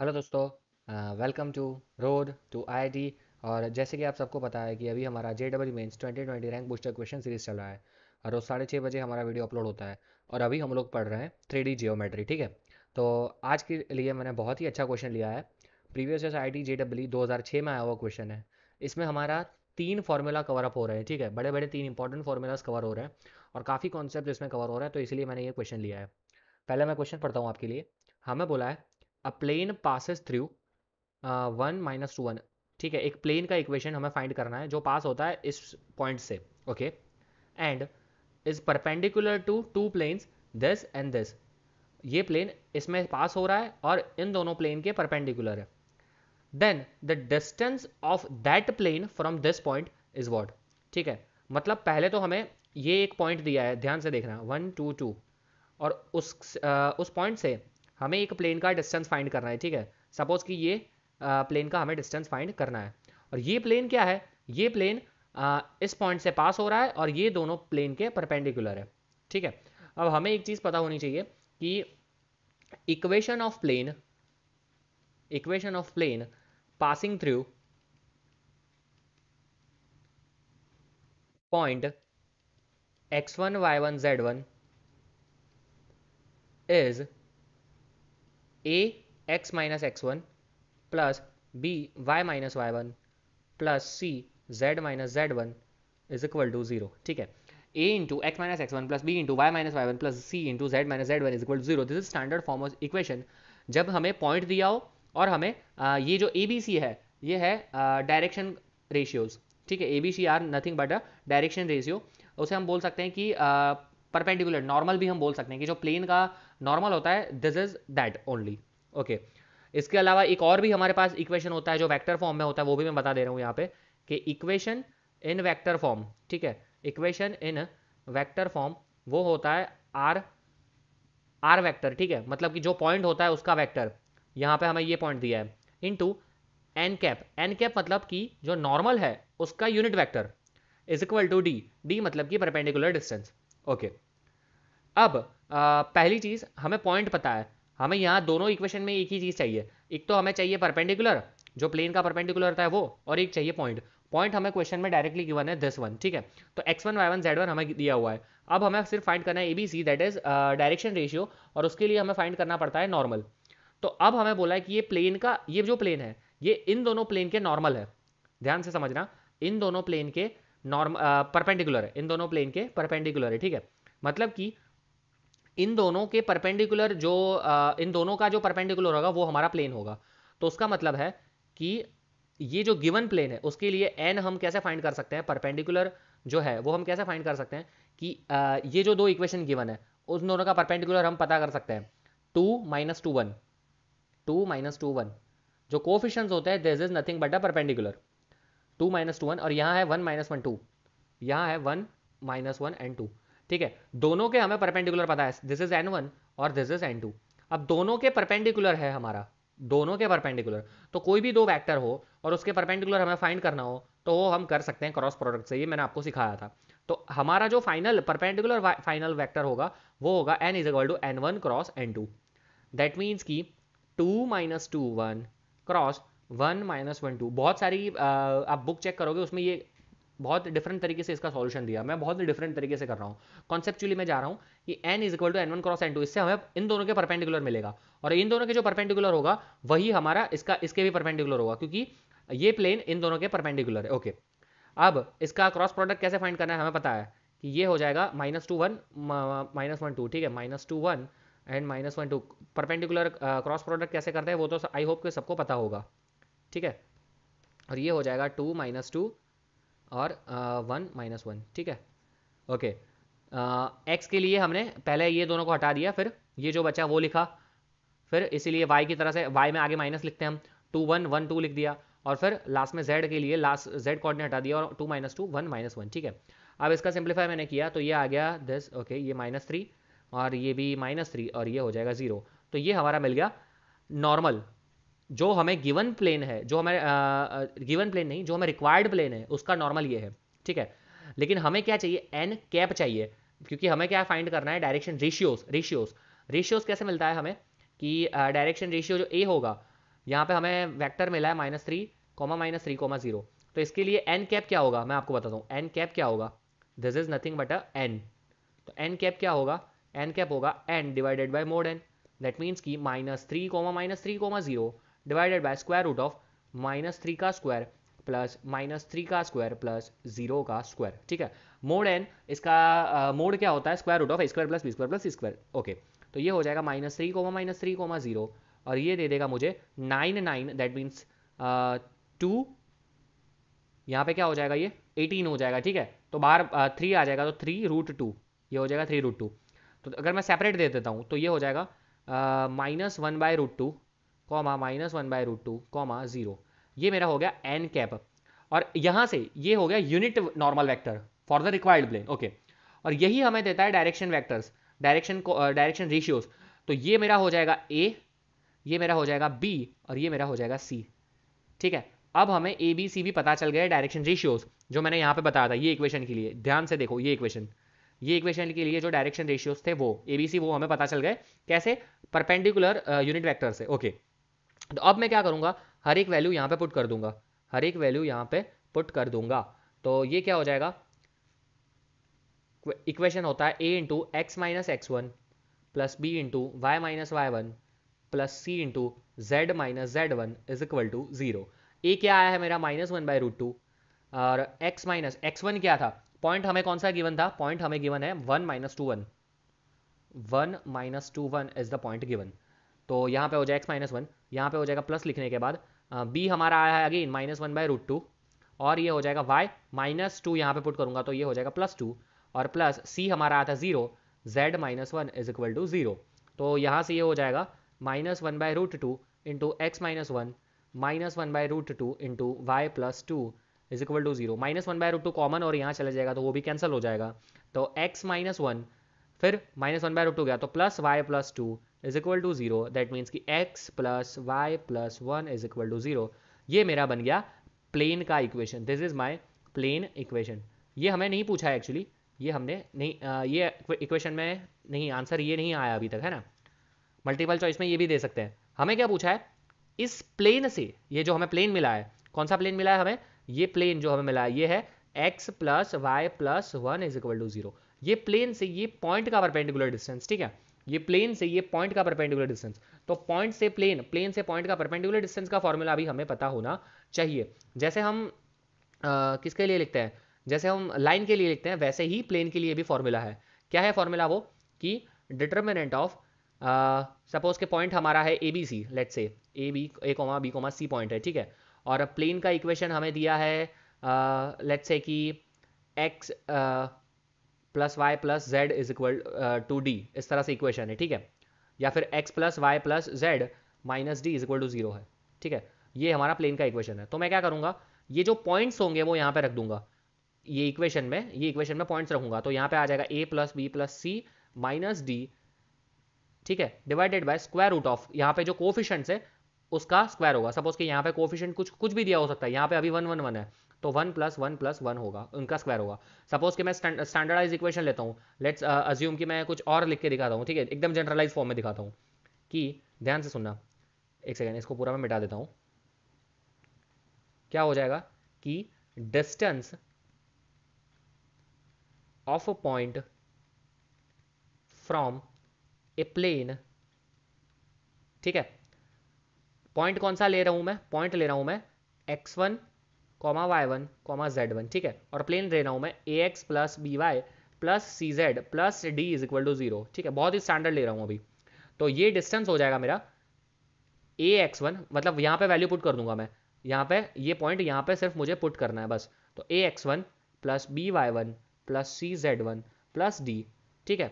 Hello दोस्तों welcome to road to IIT और जैसे कि आप सबको पता है कि अभी हमारा J W mains twenty twenty rank booster question series चल रहा है और रोज साढ़े छः बजे हमारा वीडियो अपलोड होता है और अभी हम लोग पढ़ रहे हैं थ्री डी जियोमेट्री ठीक है तो आज के लिए मैंने बहुत ही अच्छा क्वेश्चन लिया है previous year I T J W दो हज़ार छः में आया हुआ क्वेश्चन है इसमें हमारा तीन फॉर्मूला कवर अप हो रहे हैं ठीक है बड़े बड़े तीन इंपॉर्टेंट फार्मूलाज कवर हो रहे हैं और काफ़ी कॉन्सेप्ट इसमें कवर हो रहे हैं तो इसलिए मैंने ये क्वेश्चन लिया है पहले मैं क्वेश्चन पढ़ता हूँ आपके लिए हमें बोला है a plane passes through one minus two one ठीक है एक प्लेन का इक्वेशन हमें फाइंड करना है जो पास होता है इस पॉइंट से okay and is perpendicular to two planes this and this ये प्लेन इसमें पास हो रहा है और इन दोनों प्लेन के परपेंडिकुलर है then the distance of that plane from this point is what ठीक है मतलब पहले तो हमें ये एक पॉइंट दिया है ध्यान से देखना वन टू टू और उस आ, uh, उस पॉइंट से हमें एक प्लेन का डिस्टेंस फाइंड करना है ठीक है सपोज कि ये प्लेन का हमें डिस्टेंस फाइंड करना है और ये प्लेन क्या है ये प्लेन इस पॉइंट से पास हो रहा है और ये दोनों प्लेन के परपेंडिकुलर है ठीक है अब हमें एक चीज़ पता होनी चाहिए कि equation of plane equation of plane passing through point X one Y one Z one is A X minus x one plus B Y minus Y one plus C Z minus Z one is equal to zero ठीक है a minus x one x1 plus b into y minus y1 plus c into z minus z1 is equal to zero this is standard form of equation जब हमें point दिया हो और हमें आ, ये जो ए बी सी है ये है डायरेक्शन रेशियोज ठीक है A B C are nothing but a direction ratio उसे हम बोल सकते हैं कि परपेंडिकुलर नॉर्मल भी हम बोल सकते हैं कि जो प्लेन का नॉर्मल होता है this is that only okay इसके अलावा एक और भी हमारे पास इक्वेशन होता है जो वैक्टर फॉर्म में होता है वो भी मैं बता दे रहा हूँ यहाँ पे कि इक्वेशन इन वैक्टर फॉर्म ठीक है इक्वेशन इन वैक्टर फॉर्म वो होता है आर आर वैक्टर ठीक है मतलब कि जो पॉइंट होता है उसका वैक्टर यहाँ पे हमें ये पॉइंट दिया है into N cap N cap मतलब कि जो नॉर्मल है उसका unit vector is equal to D D मतलब कि परपेंडिकुलर डिस्टेंस ओके okay. अब आ, पहली चीज़ हमें पॉइंट पता है हमें यहाँ दोनों इक्वेशन में एक ही चीज़ चाहिए एक तो हमें चाहिए परपेंडिकुलर जो प्लेन का परपेंडिकुलर होता है वो और एक चाहिए पॉइंट पॉइंट हमें क्वेश्चन में डायरेक्टली गिवन है दिस वन ठीक है तो x one Y one Z one हमें दिया हुआ है अब हमें सिर्फ फाइंड करना है A B c that is direction ratio और उसके लिए हमें फाइंड करना पड़ता है नॉर्मल तो अब हमें बोला है कि ये प्लेन का ये जो प्लेन है ये इन दोनों प्लेन के नॉर्मल है ध्यान से समझना इन दोनों प्लेन के नॉर्म परपेंडिकुलर है इन दोनों प्लेन के परपेंडिकुलर है ठीक है मतलब कि इन दोनों के परपेंडिकुलर जो इन दोनों का जो परपेंडिकुलर होगा वो हमारा प्लेन होगा तो उसका मतलब है कि ये जो गिवन प्लेन है उसके लिए एन हम कैसे फाइंड कर सकते हैं परपेंडिकुलर जो है वो हम कैसे फाइंड कर सकते हैं कि आ, ये जो दो इक्वेशन गिवन है उन दोनों का परपेंडिकुलर हम पता कर सकते हैं two minus two one two minus two one जो कोफिशंस होते हैं this is nothing but a perpendicular to minus two one और यहाँ है वन माइनस वन टू यहाँ है one minus one and two ठीक है दोनों के हमें परपेंडिकुलर पता है दिस इज एन वन और दिस इज एन टू अब दोनों के परपेंडिकुलर है हमारा दोनों के परपेंडिकुलर तो कोई भी दो वेक्टर हो और उसके परपेंडिकुलर हमें फाइंड करना हो तो वो हम कर सकते हैं क्रॉस प्रोडक्ट से ये मैंने आपको सिखाया था तो हमारा जो फाइनल परपेंडिकुलर फाइनल वेक्टर होगा वो होगा n is equal to n one cross n two that means की two minus two one cross one minus one two बहुत सारी आ, आप बुक चेक करोगे उसमें ये बहुत डिफरेंट तरीके से इसका सॉल्यूशन दिया मैं बहुत डिफरेंट तरीके से कर रहा हूँ कॉन्सेप्चुअली मैं जा रहा हूँ कि n is equal to n one cross n two इससे हमें इन दोनों के परपेंडिकुलर मिलेगा और इन दोनों के जो परपेंडिकुलर होगा वही हमारा इसका इसके भी परपेंडिकुलर होगा क्योंकि ये प्लेन इन दोनों के परपेंडिकुलर है ओके अब इसका क्रॉस प्रोडक्ट कैसे फाइंड करना है हमें पता है कि ये हो जाएगा minus two one minus one two ठीक है minus two one and minus one two perpendicular cross product कैसे करते हैं वो तो आई होप कि सबको पता होगा ठीक है और ये हो जाएगा टू माइनस टू और वन माइनस वन ठीक है ओके एक्स के लिए हमने पहले ये दोनों को हटा दिया फिर ये जो बचा वो लिखा फिर इसीलिए वाई की तरह से वाई में आगे माइनस लिखते हैं हम टू वन वन टू लिख दिया और फिर लास्ट में जेड के लिए लास्ट जेड ने हटा दिया और two minus two one minus one ठीक है अब इसका सिंप्लीफाई मैंने किया तो ये आ गया दिस ओके ये माइनस थ्री और ये भी माइनस थ्री और ये हो जाएगा जीरो तो ये हमारा मिल गया नॉर्मल जो हमें गिवन प्लेन है जो हमें गिवन प्लेन नहीं जो हमें रिक्वायर्ड प्लेन है उसका नॉर्मल ये है ठीक है लेकिन हमें क्या चाहिए एन कैप चाहिए क्योंकि हमें क्या फाइंड करना है डायरेक्शन रेशियोज रेशियोज रेशियोज कैसे मिलता है हमें कि डायरेक्शन रेशियो जो ए होगा यहाँ पे हमें वेक्टर मिला है minus three comma minus three comma zero तो इसके लिए एन कैप क्या होगा मैं आपको बताता हूँ एन कैप क्या होगा this is nothing but a n तो एन कैप क्या होगा एन कैप होगा n divided by mod n that means की minus three comma minus three comma zero divided by square root of minus three का square plus minus three का square plus zero का square ठीक है mod n इसका mod uh, क्या होता है square root of square plus b square plus square okay तो ये हो जाएगा minus three comma minus three comma zero और ये दे देगा मुझे nine nine that means two यहाँ पे क्या हो जाएगा ये एटीन हो जाएगा ठीक है तो बाहर थ्री uh, आ जाएगा तो थ्री रूट टू ये हो जाएगा थ्री रूट टू तो अगर मैं सेपरेट दे देता हूँ तो ये हो जाएगा minus one by root two comma minus one by root two comma zero ये मेरा हो गया एन कैप और यहां से ये हो गया unit normal vector for the required plane okay और यही हमें देता है direction vectors direction direction ratios तो ये मेरा हो जाएगा ए ये मेरा हो जाएगा बी और ये मेरा हो जाएगा सी ठीक है अब हमें ए बी सी भी पता चल गया डायरेक्शन रेशियोज जो मैंने यहां पे बताया था ये इक्वेशन के लिए ध्यान से देखो ये इक्वेशन ये इक्वेशन के लिए जो डायरेक्शन रेशियोज थे वो ए बी सी वो हमें पता चल गए कैसे परपेंडिकुलर यूनिट वैक्टर से ओके okay. तो अब मैं क्या करूँगा हर एक वैल्यू यहाँ पे पुट कर दूंगा हर एक वैल्यू यहाँ पे पुट कर दूंगा तो ये क्या हो जाएगा इक्वेशन होता है a into x minus x one plus b into y minus Y one plus c into z minus Z one is equal to zero a क्या आया है मेरा minus one by root two और x minus x one क्या था point हमें कौन सा गिवन था पॉइंट हमें गिवन है one minus two one one minus two one is the point given तो यहाँ पे हो जाएगा x माइनस वन यहाँ पे हो जाएगा प्लस लिखने के बाद b हमारा आया है again minus one by root two और ये हो जाएगा y माइनस टू यहाँ पे पुट करूंगा तो ये हो जाएगा प्लस टू और प्लस c हमारा आया था zero z minus one is equal to zero तो यहाँ से ये हो जाएगा minus one by root two into x minus one minus one by root two into y plus two is equal to zero minus one by root two common और यहाँ चला जाएगा तो वो भी कैंसिल हो जाएगा तो एक्स माइनस वन फिर minus one by root two गया तो plus y plus two is equal to zero that means कि x plus y plus one is equal to zero ये मेरा बन गया प्लेन का equation this is my plane equation ये हमें नहीं पूछा है एक्चुअली ये हमने नहीं ये इक्वेशन में नहीं आंसर ये नहीं आया अभी तक है ना मल्टीपल चॉइस में ये भी दे सकते हैं हमें क्या पूछा है इस प्लेन से ये जो हमें प्लेन मिला है कौन सा प्लेन मिला है हमें ये प्लेन जो हमें मिला है ये है x plus y plus one is equal to zero ये प्लेन से ये पॉइंट का परपेंडिकुलर डिस्टेंस ठीक है ये प्लेन से ये पॉइंट का परपेंडिकुलर डिस्टेंस तो पॉइंट से प्लेन प्लेन से पॉइंट का परपेंडिकुलर डिस्टेंस का फॉर्मूला भी हमें पता होना चाहिए जैसे हम आ, किसके लिए लिखते हैं जैसे हम लाइन के लिए लिखते हैं वैसे ही प्लेन के लिए भी फॉर्मूला है क्या है फॉर्मूला वो कि डिटर्मिनेंट ऑफ सपोज के पॉइंट हमारा है A B c let say a b a comma b comma c point है ठीक है और प्लेन का इक्वेशन हमें दिया है लेट uh, से कि x plus y plus z is equal to d इस तरह से इक्वेशन है ठीक है या फिर x plus y plus z minus d is equal to zero है ठीक है ये हमारा प्लेन का इक्वेशन है तो मैं क्या करूंगा ये जो पॉइंट्स होंगे वो यहाँ पे रख दूंगा ये इक्वेशन में ये इक्वेशन में पॉइंट्स रखूंगा तो यहाँ पे आ जाएगा a plus b plus c minus d ठीक है divided by square root of यहाँ पे जो कोफिशंट है उसका स्क्वायर होगा सपोज कि यहाँ पे कोफिशेंट कुछ कुछ भी दिया हो सकता है यहाँ पे अभी वन वन वन है तो one plus one plus one होगा उनका स्क्वायर होगा सपोज कि मैं स्टैंडर्डाइज इक्वेशन लेता हूँ लेट्स अज्यूम uh, कि मैं कुछ और लिख के दिखाता हूँ ठीक है एकदम जनरलाइज फॉर्म में दिखाता हूँ कि ध्यान से सुनना एक सेकेंड इसको पूरा मैं मिटा देता हूँ क्या हो जाएगा कि distance of a point from a plane ठीक है पॉइंट कौन सा ले रहा हूं मैं पॉइंट ले रहा हूं मैं x one comma y one comma z one ठीक है और प्लेन दे रहा हूँ मैं a x plus B y plus C z plus d is equal to zero ठीक है बहुत ही स्टैंडर्ड ले रहा हूँ अभी तो ये डिस्टेंस हो जाएगा मेरा ए एक्स वन मतलब यहाँ पे वैल्यू पुट कर दूंगा मैं यहाँ पे ये पॉइंट यहाँ पे सिर्फ मुझे पुट करना है बस तो a x one plus B y one plus C z one plus d ठीक है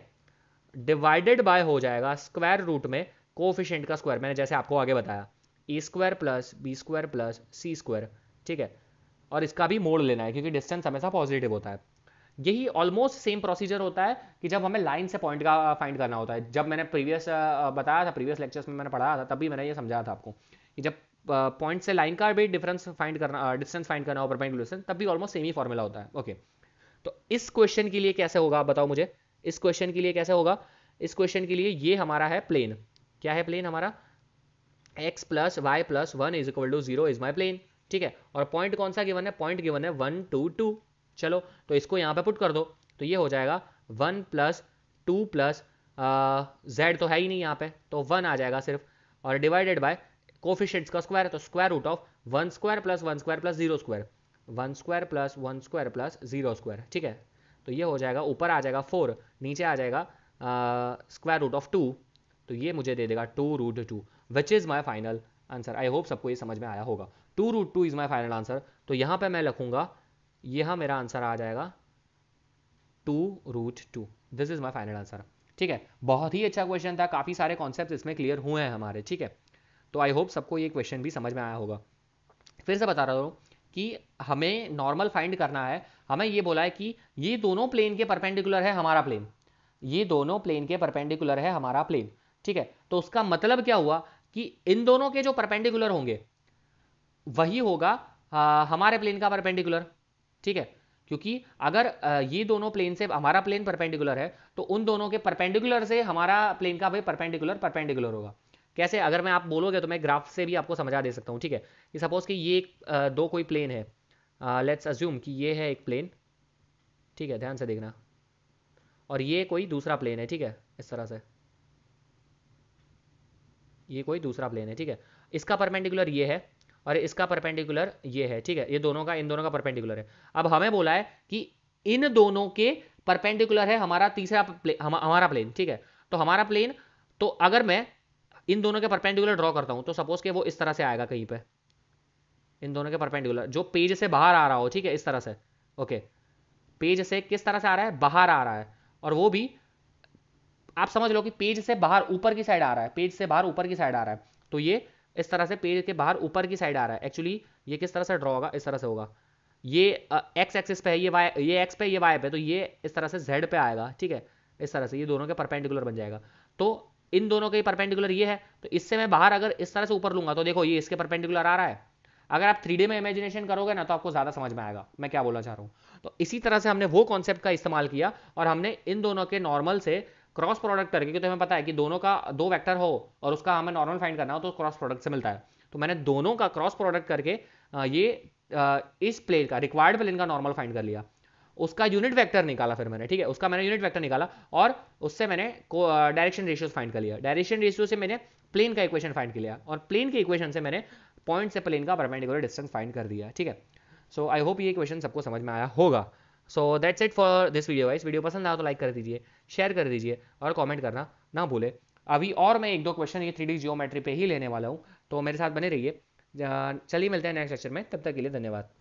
डिवाइडेड बाय हो जाएगा स्क्वायर रूट में कोफिशेंट का स्क्वायर मैंने जैसे आपको आगे बताया a square plus b square plus c square ठीक है और इसका भी मोड लेना है क्योंकि डिस्टेंस हमेशा पॉजिटिव होता है यही ऑलमोस्ट सेम प्रोसीजर होता है कि जब हमें लाइन से पॉइंट का फाइंड करना होता है जब मैंने प्रीवियस बताया था प्रीवियस लेक्चर्स में मैंने पढ़ा था तब भी मैंने ये समझाया था आपको कि जब पॉइंट से लाइन का भी डिफरेंस फाइंड करना डिस्टेंस फाइंड करना ओपर पॉइंट डिस्टेंस तब भी ऑलमोस्ट सेम ही फॉर्मूला होता है ओके तो इस क्वेश्चन के लिए कैसे होगा बताओ मुझे इस क्वेश्चन के लिए कैसे होगा इस क्वेश्चन के लिए ये हमारा है प्लेन क्या है प्लेन हमारा x plus y plus one is equal to zero is my plane ठीक है और पॉइंट कौन सा गिवन है पॉइंट गिवन है वन टू टू चलो तो इसको यहाँ पे पुट कर दो तो ये हो जाएगा one plus two plus z तो है ही नहीं यहाँ पे तो वन आ जाएगा सिर्फ और डिवाइडेड बाय कोफिशियंट्स का स्क्वायर है तो square root of one square plus one square plus zero square one square plus one square plus zero square ठीक है तो ये हो जाएगा ऊपर आ जाएगा फोर नीचे आ जाएगा स्क्वायर रूट ऑफ टू तो ये मुझे दे देगा two root two which is my final answer I hope सबको ये समझ में आया होगा two root two is my final answer तो यहां पर मैं लिखूंगा यह मेरा आंसर आ जाएगा two root two this is my final answer ठीक है बहुत ही अच्छा क्वेश्चन था काफ़ी सारे कॉन्सेप्ट इसमें क्लियर हुए हैं हमारे ठीक है तो आई होप सबको ये क्वेश्चन भी समझ में आया होगा फिर से बता रहा हूँ कि हमें नॉर्मल फाइंड करना है हमें ये बोला है कि ये दोनों प्लेन के परपेंडिकुलर है हमारा प्लेन ये दोनों प्लेन के परपेंडिकुलर है हमारा प्लेन ठीक है तो उसका मतलब क्या हुआ कि इन दोनों के जो परपेंडिकुलर होंगे वही होगा आ, हमारे प्लेन का परपेंडिकुलर ठीक है क्योंकि अगर ये दोनों प्लेन से हमारा प्लेन परपेंडिकुलर है तो उन दोनों के परपेंडिकुलर से हमारा प्लेन का भाई परपेंडिकुलर परपेंडिकुलर होगा कैसे अगर मैं आप बोलोगे तो मैं ग्राफ से भी आपको समझा दे सकता हूँ ठीक है कि सपोज कि ये दो कोई प्लेन है लेट्स अज्यूम कि ये है एक प्लेन ठीक है ध्यान से देखना और ये कोई दूसरा प्लेन है ठीक है इस तरह से ये कोई दूसरा प्लेन है ठीक है इसका परपेंडिकुलर ये है और इसका परपेंडिकुलर ये है ठीक है ये दोनों का इन दोनों का परपेंडिकुलर है अब हमें बोला है कि इन दोनों के परपेंडिकुलर है हमारा तीसरा प्ले, हम, हमारा प्लेन ठीक है तो हमारा प्लेन तो अगर मैं इन दोनों के परपेंडिकुलर ड्रॉ करता हूं तो सपोज के वो इस तरह से आएगा कहीं पे इन दोनों के परपेंडिकुलर जो पेज से बाहर आ रहा हो ठीक है इस तरह से ओके पेज से किस तरह से आ रहा है बाहर आ रहा है और वो भी आप समझ लो कि पेज से बाहर ऊपर की साइड आ रहा है पेज से बाहर ऊपर की साइड आ रहा है तो ये इस तरह से पेज के बाहर ऊपर की साइड आ रहा है एक्चुअली ये किस तरह से ड्रॉ होगा इस तरह से होगा ये एक्स एक्सिस पे है ये वाई ये एक्स पे ये वाई पे तो ये इस तरह से जेड पे आएगा ठीक है इस तरह से ये दोनों के परपेंडिकुलर बन जाएगा तो इन दोनों के परपेंडिकुलर ये है तो इससे मैं बाहर अगर इस तरह से ऊपर लूंगा तो देखो ये इसके परपेंडिकुलर आ रहा है अगर आप थ्री में इमेजिनेशन करोगे ना तो आपको ज़्यादा समझ में आएगा मैं क्या बोलना चाह रहा हूँ तो इसी तरह से हमने वो कॉन्सेप्ट का इस्तेमाल किया और हमने इन दोनों के नॉर्मल से क्रॉस प्रोडक्ट करके क्योंकि हमें पता है कि दोनों का दो वेक्टर हो और उसका हमें नॉर्मल फाइंड करना हो तो क्रॉस प्रोडक्ट से मिलता है तो मैंने दोनों का क्रॉस प्रोडक्ट करके ये इस प्लेन का रिक्वायर्ड प्लेन का नॉर्मल फाइंड कर लिया उसका यूनिट वेक्टर निकाला फिर मैंने ठीक है उसका मैंने यूनिट वेक्टर निकाला और उससे मैंने डायरेक्शन रेशियोज फाइंड कर लिया डायरेक्शन रेशियो से मैंने प्लेन का इक्वेशन फाइंड कर लिया और प्लेन के इक्वेशन से मैंने पॉइंट से प्लेन का परपेंडिकुलर डिस्टेंस फाइंड कर दिया ठीक है सो आई होप ये क्वेश्चन सबको समझ में आया होगा so that's it for this video वाइज वीडियो पसंद आया तो लाइक कर दीजिए शेयर कर दीजिए और कॉमेंट करना ना भूले अभी और मैं एक दो क्वेश्चन ये थ्री डी जियोमेट्री पे ही लेने वाला हूँ तो मेरे साथ बने रहिए चलिए मिलते हैं नेक्स्ट लेक्चर में तब तक के लिए धन्यवाद